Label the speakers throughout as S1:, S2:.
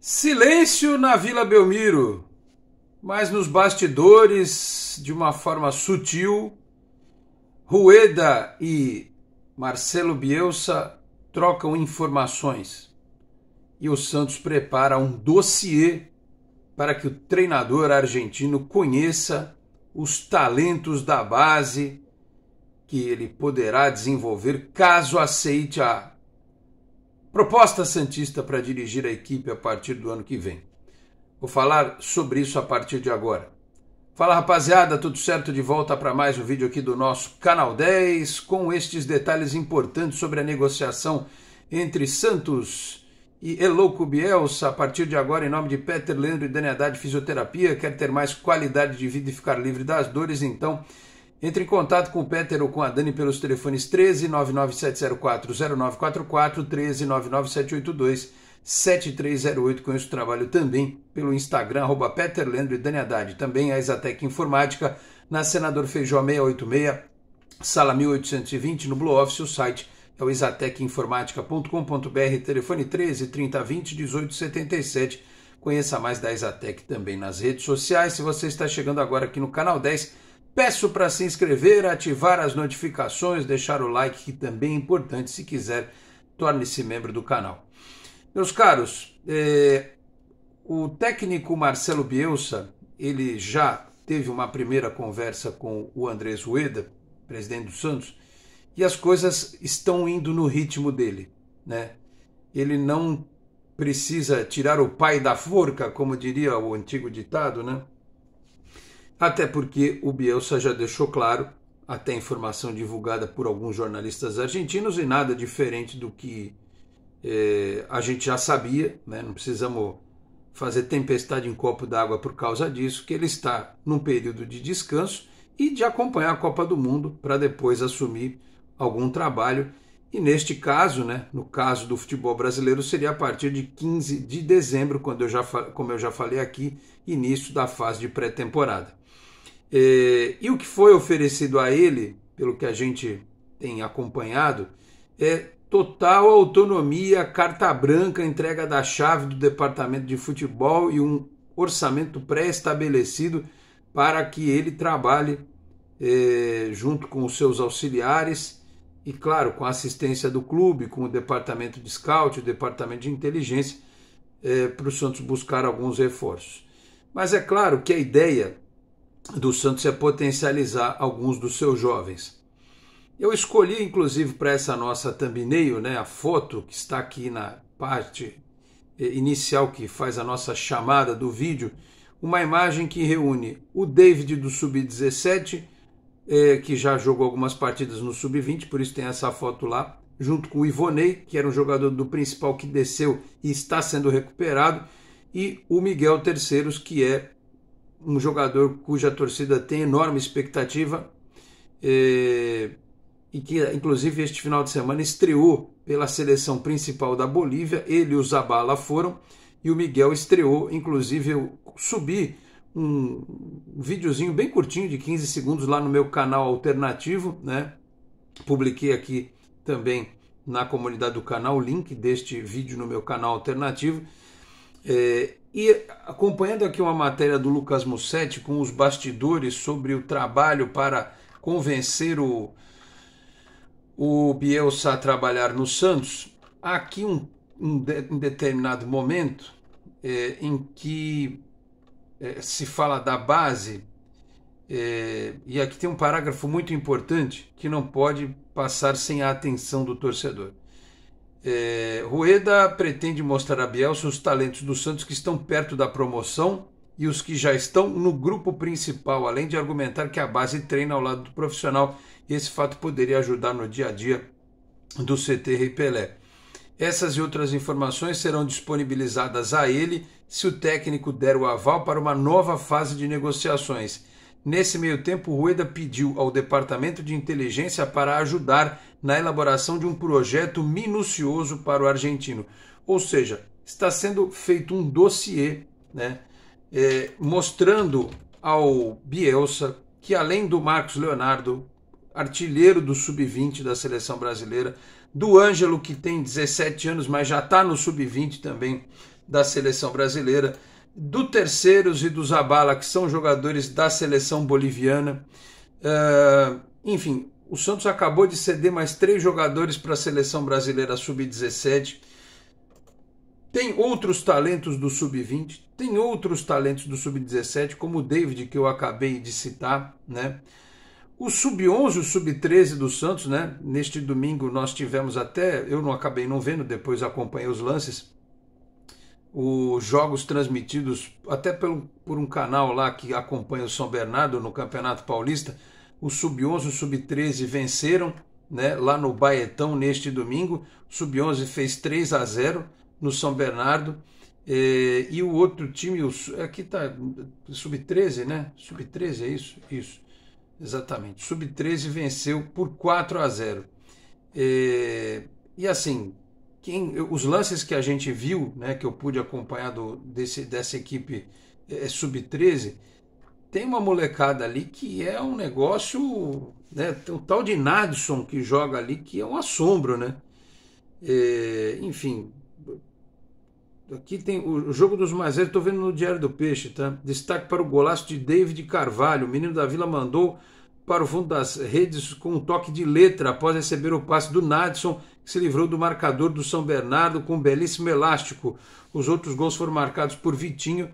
S1: Silêncio na Vila Belmiro, mas nos bastidores, de uma forma sutil, Rueda e Marcelo Bielsa trocam informações e o Santos prepara um dossiê para que o treinador argentino conheça os talentos da base que ele poderá desenvolver caso aceite a proposta Santista para dirigir a equipe a partir do ano que vem. Vou falar sobre isso a partir de agora. Fala rapaziada, tudo certo? De volta para mais um vídeo aqui do nosso canal 10 com estes detalhes importantes sobre a negociação entre Santos e Elouco Bielsa. A partir de agora, em nome de Peter Leandro e Dani Haddad Fisioterapia, quer ter mais qualidade de vida e ficar livre das dores, então entre em contato com o Peter ou com a Dani pelos telefones 13 99704 0944 13 99782 7308. Conheço o trabalho também pelo Instagram, arroba Peter Leandro e Dani Haddad. Também a Exatec Informática, na Senador Feijó 686, sala 1820, no Blue Office, o site é o exatecinformatica.com.br, telefone 13 30 20 18 77. Conheça mais da Exatec também nas redes sociais. Se você está chegando agora aqui no canal 10, Peço para se inscrever, ativar as notificações, deixar o like, que também é importante. Se quiser, torne-se membro do canal. Meus caros, é, o técnico Marcelo Bielsa, ele já teve uma primeira conversa com o Andrés Rueda, presidente do Santos, e as coisas estão indo no ritmo dele. Né? Ele não precisa tirar o pai da forca, como diria o antigo ditado, né? Até porque o Bielsa já deixou claro, até informação divulgada por alguns jornalistas argentinos, e nada diferente do que é, a gente já sabia, né? não precisamos fazer tempestade em copo d'água por causa disso, que ele está num período de descanso e de acompanhar a Copa do Mundo para depois assumir algum trabalho. E neste caso, né, no caso do futebol brasileiro, seria a partir de 15 de dezembro, quando eu já, como eu já falei aqui, início da fase de pré-temporada. É, e o que foi oferecido a ele, pelo que a gente tem acompanhado, é total autonomia, carta branca, entrega da chave do departamento de futebol e um orçamento pré-estabelecido para que ele trabalhe é, junto com os seus auxiliares e, claro, com a assistência do clube, com o departamento de scout, o departamento de inteligência, é, para o Santos buscar alguns reforços. Mas é claro que a ideia do Santos é potencializar alguns dos seus jovens. Eu escolhi, inclusive, para essa nossa thumbnail, né, a foto que está aqui na parte eh, inicial que faz a nossa chamada do vídeo, uma imagem que reúne o David do Sub-17, eh, que já jogou algumas partidas no Sub-20, por isso tem essa foto lá, junto com o Ivonei, que era um jogador do principal que desceu e está sendo recuperado, e o Miguel Terceiros, que é um jogador cuja torcida tem enorme expectativa e, é, e que, inclusive, este final de semana estreou pela seleção principal da Bolívia. Ele e o Zabala foram e o Miguel estreou. Inclusive, eu subi um videozinho bem curtinho de 15 segundos lá no meu canal alternativo, né? Publiquei aqui também na comunidade do canal o link deste vídeo no meu canal alternativo. É, e acompanhando aqui uma matéria do Lucas Mussetti com os bastidores sobre o trabalho para convencer o, o Bielsa a trabalhar no Santos, há aqui um, um, de, um determinado momento é, em que é, se fala da base, é, e aqui tem um parágrafo muito importante que não pode passar sem a atenção do torcedor. É, Rueda pretende mostrar a Bielsa os talentos do Santos que estão perto da promoção e os que já estão no grupo principal, além de argumentar que a base treina ao lado do profissional. Esse fato poderia ajudar no dia a dia do CT Rei Pelé. Essas e outras informações serão disponibilizadas a ele se o técnico der o aval para uma nova fase de negociações. Nesse meio tempo, Rueda pediu ao Departamento de Inteligência para ajudar na elaboração de um projeto minucioso para o argentino. Ou seja, está sendo feito um dossiê né, é, mostrando ao Bielsa que, além do Marcos Leonardo, artilheiro do sub-20 da seleção brasileira, do Ângelo, que tem 17 anos, mas já está no sub-20 também da seleção brasileira, do Terceiros e do Zabala, que são jogadores da seleção boliviana. Uh, enfim, o Santos acabou de ceder mais três jogadores para a seleção brasileira sub-17. Tem outros talentos do sub-20, tem outros talentos do sub-17, como o David, que eu acabei de citar, né? O sub-11 o sub-13 do Santos, né? Neste domingo nós tivemos até, eu não acabei não vendo, depois acompanhei os lances os jogos transmitidos até pelo, por um canal lá que acompanha o São Bernardo no Campeonato Paulista. O Sub-11 e o Sub-13 venceram né, lá no Baetão neste domingo. O Sub-11 fez 3 a 0 no São Bernardo. Eh, e o outro time, o, aqui tá Sub-13, né? Sub-13 é isso? Isso, exatamente. Sub-13 venceu por 4 a 0. Eh, e assim, quem, os lances que a gente viu, né, que eu pude acompanhar do, desse, dessa equipe é, é sub-13, tem uma molecada ali que é um negócio. Né, o tal de Nadson que joga ali, que é um assombro, né? É, enfim. Aqui tem o, o jogo dos mais velhos, estou vendo no Diário do Peixe, tá? Destaque para o golaço de David Carvalho. O menino da vila mandou para o fundo das redes com um toque de letra após receber o passe do Nadson se livrou do marcador do São Bernardo com um belíssimo elástico. Os outros gols foram marcados por Vitinho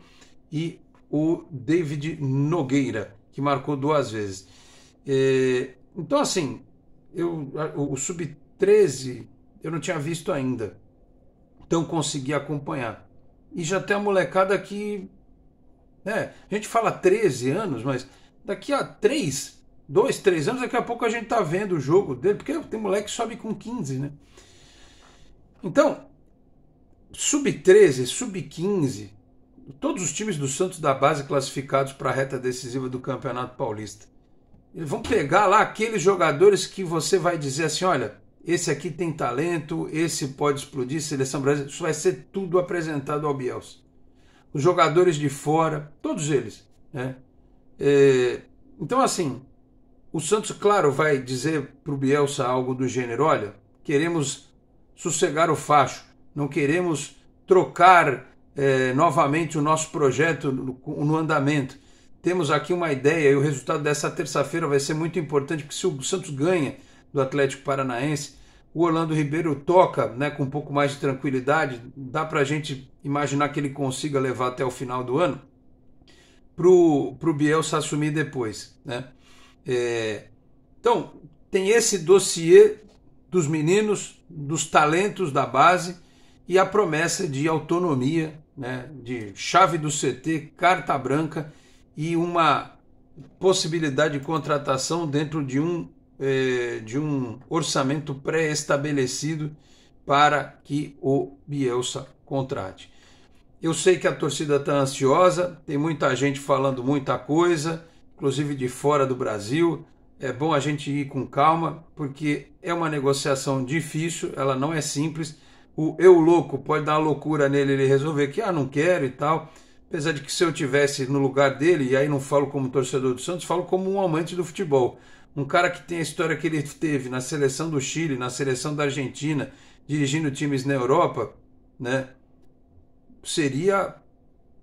S1: e o David Nogueira, que marcou duas vezes. É, então, assim, eu, o Sub-13 eu não tinha visto ainda. Então consegui acompanhar. E já tem a molecada que. Né, a gente fala 13 anos, mas daqui a 3, dois, três anos, daqui a pouco a gente tá vendo o jogo dele, porque tem moleque que sobe com 15, né? Então, sub-13, sub-15, todos os times do Santos da base classificados para a reta decisiva do Campeonato Paulista. Eles vão pegar lá aqueles jogadores que você vai dizer assim, olha, esse aqui tem talento, esse pode explodir, seleção brasileira, isso vai ser tudo apresentado ao Bielsa. Os jogadores de fora, todos eles, né? É, então, assim, o Santos, claro, vai dizer para o Bielsa algo do gênero: olha, queremos sossegar o facho, não queremos trocar é, novamente o nosso projeto no, no andamento. Temos aqui uma ideia e o resultado dessa terça-feira vai ser muito importante, porque se o Santos ganha do Atlético Paranaense, o Orlando Ribeiro toca né, com um pouco mais de tranquilidade, dá para a gente imaginar que ele consiga levar até o final do ano, para o Bielsa assumir depois. Né? É, então, tem esse dossiê dos meninos, dos talentos da base e a promessa de autonomia, né, de chave do CT, carta branca e uma possibilidade de contratação dentro de um, é, de um orçamento pré-estabelecido para que o Bielsa contrate. Eu sei que a torcida está ansiosa, tem muita gente falando muita coisa, inclusive de fora do Brasil. É bom a gente ir com calma, porque é uma negociação difícil, ela não é simples. O eu louco pode dar uma loucura nele ele resolver que ah, não quero e tal. Apesar de que se eu tivesse no lugar dele, e aí não falo como torcedor do Santos, falo como um amante do futebol. Um cara que tem a história que ele teve na seleção do Chile, na seleção da Argentina, dirigindo times na Europa, né? Seria,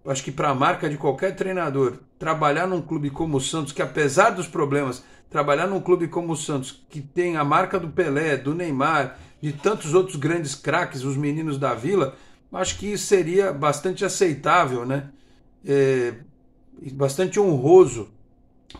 S1: acho que para a marca de qualquer treinador, trabalhar num clube como o Santos, que apesar dos problemas, trabalhar num clube como o Santos, que tem a marca do Pelé, do Neymar, de tantos outros grandes craques, os meninos da vila, acho que seria bastante aceitável, né? É, bastante honroso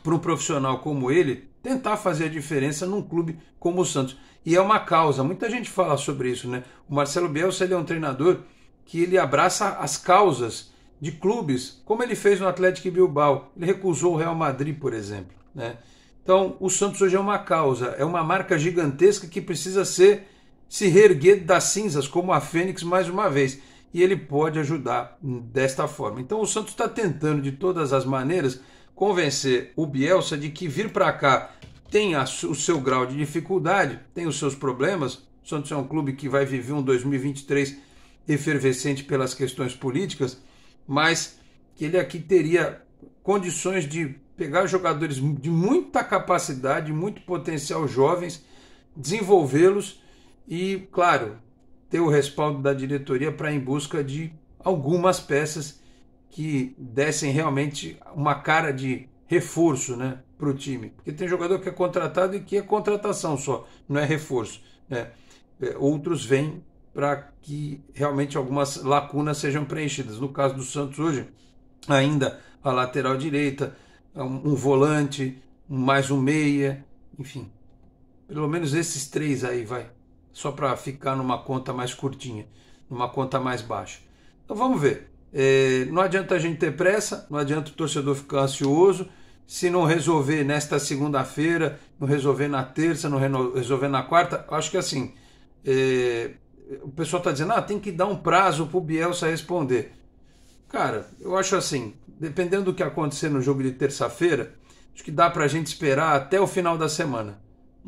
S1: para um profissional como ele tentar fazer a diferença num clube como o Santos. E é uma causa, muita gente fala sobre isso, né? O Marcelo Bielsa ele é um treinador que ele abraça as causas de clubes, como ele fez no Atlético Bilbao. Ele recusou o Real Madrid, por exemplo. Né? Então, o Santos hoje é uma causa, é uma marca gigantesca que precisa ser se reerguer das cinzas, como a Fênix mais uma vez. E ele pode ajudar desta forma. Então, o Santos está tentando de todas as maneiras convencer o Bielsa de que vir para cá tem a, o seu grau de dificuldade, tem os seus problemas. O Santos é um clube que vai viver um 2023 efervescente pelas questões políticas mas que ele aqui teria condições de pegar jogadores de muita capacidade, muito potencial jovens, desenvolvê-los e, claro, ter o respaldo da diretoria para em busca de algumas peças que dessem realmente uma cara de reforço né, para o time. Porque tem jogador que é contratado e que é contratação só, não é reforço. Né? É, outros vêm para que realmente algumas lacunas sejam preenchidas. No caso do Santos hoje, ainda a lateral direita, um, volante, mais um meia, enfim. Pelo menos esses três aí vai, só para ficar numa conta mais curtinha, numa conta mais baixa. Então vamos ver. É, não adianta a gente ter pressa, não adianta o torcedor ficar ansioso. Se não resolver nesta segunda-feira, não resolver na terça, não resolver na quarta, acho que é assim, é, o pessoal está dizendo, ah, tem que dar um prazo para o Bielsa responder. Cara, eu acho assim, dependendo do que acontecer no jogo de terça-feira, acho que dá para a gente esperar até o final da semana.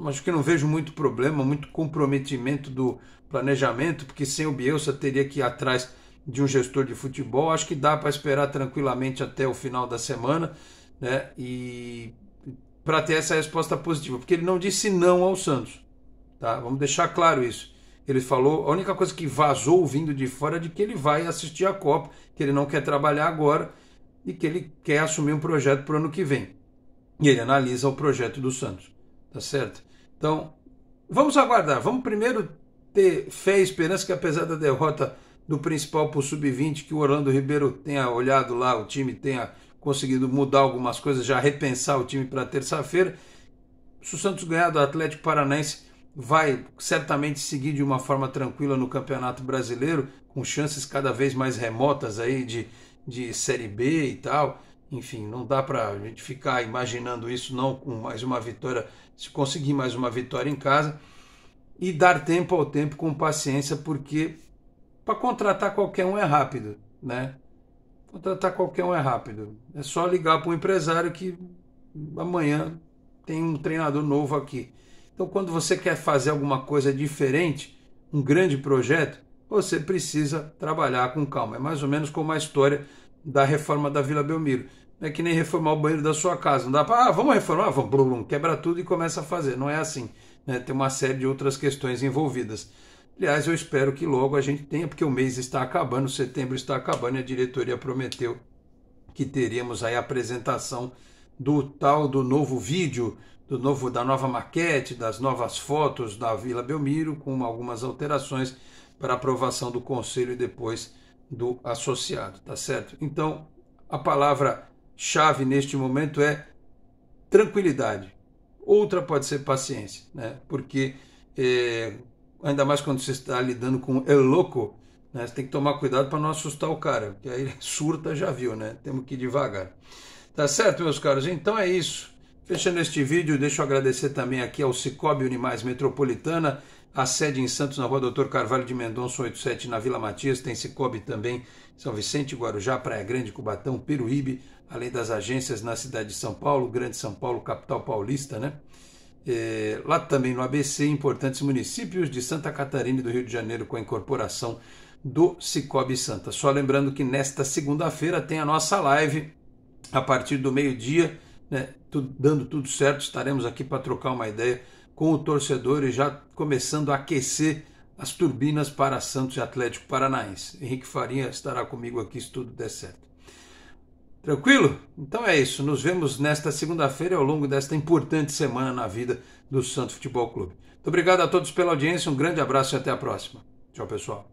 S1: Acho que não vejo muito problema, muito comprometimento do planejamento, porque sem o Bielsa teria que ir atrás de um gestor de futebol. Acho que dá para esperar tranquilamente até o final da semana, né? E para ter essa resposta positiva, porque ele não disse não ao Santos, tá? Vamos deixar claro isso. Ele falou, a única coisa que vazou vindo de fora é de que ele vai assistir a Copa, que ele não quer trabalhar agora e que ele quer assumir um projeto para o ano que vem. E ele analisa o projeto do Santos, tá certo? Então, vamos aguardar. Vamos primeiro ter fé e esperança que apesar da derrota do principal para o sub-20, que o Orlando Ribeiro tenha olhado lá, o time tenha conseguido mudar algumas coisas, já repensar o time para terça-feira. Se o Santos ganhar do Atlético Paranaense, vai certamente seguir de uma forma tranquila no Campeonato Brasileiro, com chances cada vez mais remotas aí de, de Série B e tal. Enfim, não dá para a gente ficar imaginando isso não com mais uma vitória, se conseguir mais uma vitória em casa e dar tempo ao tempo com paciência, porque para contratar qualquer um é rápido, né? Contratar qualquer um é rápido. É só ligar para um empresário que amanhã tem um treinador novo aqui. Então, quando você quer fazer alguma coisa diferente, um grande projeto, você precisa trabalhar com calma. É mais ou menos como a história da reforma da Vila Belmiro. Não é que nem reformar o banheiro da sua casa. Não dá para, ah, vamos reformar, vamos, blum, blum, quebra tudo e começa a fazer. Não é assim. Né? Tem uma série de outras questões envolvidas. Aliás, eu espero que logo a gente tenha, porque o mês está acabando, setembro está acabando e a diretoria prometeu que teríamos aí a apresentação do tal do novo vídeo do novo, da nova maquete, das novas fotos da Vila Belmiro, com algumas alterações para aprovação do conselho e depois do associado, tá certo? Então, a palavra-chave neste momento é tranquilidade. Outra pode ser paciência, né? Porque é, ainda mais quando você está lidando com é louco, né? Você tem que tomar cuidado para não assustar o cara, porque aí surta já viu, né? Temos que ir devagar. Tá certo, meus caros? Então é isso. Fechando este vídeo, deixo eu agradecer também aqui ao Cicobi Unimais Metropolitana, a sede em Santos, na rua Doutor Carvalho de Mendonça 87, na Vila Matias. Tem Cicobi também, São Vicente, Guarujá, Praia Grande, Cubatão, Peruíbe, além das agências na cidade de São Paulo, Grande São Paulo, capital paulista, né? É, lá também no ABC, importantes municípios de Santa Catarina e do Rio de Janeiro com a incorporação do Cicobi Santa. Só lembrando que nesta segunda-feira tem a nossa live a partir do meio-dia, né? tudo, dando tudo certo, estaremos aqui para trocar uma ideia com o torcedor e já começando a aquecer as turbinas para Santos e Atlético Paranaense. Henrique Farinha estará comigo aqui se tudo der certo. Tranquilo? Então é isso. Nos vemos nesta segunda-feira ao longo desta importante semana na vida do Santos Futebol Clube. Muito obrigado a todos pela audiência, um grande abraço e até a próxima. Tchau, pessoal.